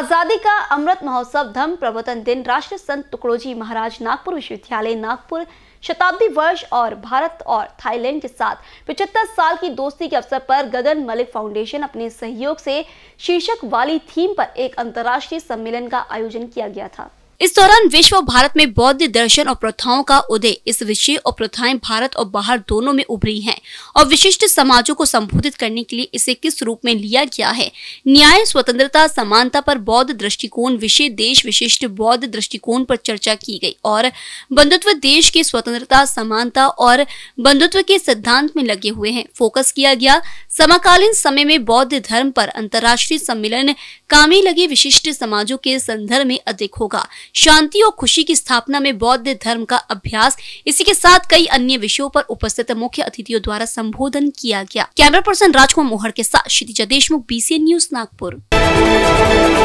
आजादी का अमृत महोत्सव धर्म प्रवर्तन दिन राष्ट्र संत टुकड़ोजी महाराज नागपुर विश्वविद्यालय नागपुर शताब्दी वर्ष और भारत और थाईलैंड के साथ पिछहत्तर साल की दोस्ती के अवसर पर गगन मलिक फाउंडेशन अपने सहयोग से शीर्षक वाली थीम पर एक अंतर्राष्ट्रीय सम्मेलन का आयोजन किया गया था इस दौरान विश्व भारत में बौद्ध दर्शन और प्रथाओं का उदय इस विषय और प्रथाएं भारत और बाहर दोनों में उभरी हैं और विशिष्ट समाजों को संबोधित करने के लिए इसे किस रूप में लिया गया है न्याय स्वतंत्रता समानता पर बौद्ध दृष्टिकोण विषय देश विशिष्ट बौद्ध दृष्टिकोण पर चर्चा की गई और बंधुत्व देश की स्वतंत्रता समानता और बंधुत्व के सिद्धांत में लगे हुए है फोकस किया गया समकालीन समय में बौद्ध धर्म पर अंतर्राष्ट्रीय सम्मेलन कामे लगे विशिष्ट समाजों के संदर्भ में अधिक होगा शांति और खुशी की स्थापना में बौद्ध धर्म का अभ्यास इसी के साथ कई अन्य विषयों पर उपस्थित मुख्य अतिथियों द्वारा संबोधन किया गया कैमरा पर्सन राजकुमार मोहर के साथ क्षितिजा देशमुख बीसीएन न्यूज नागपुर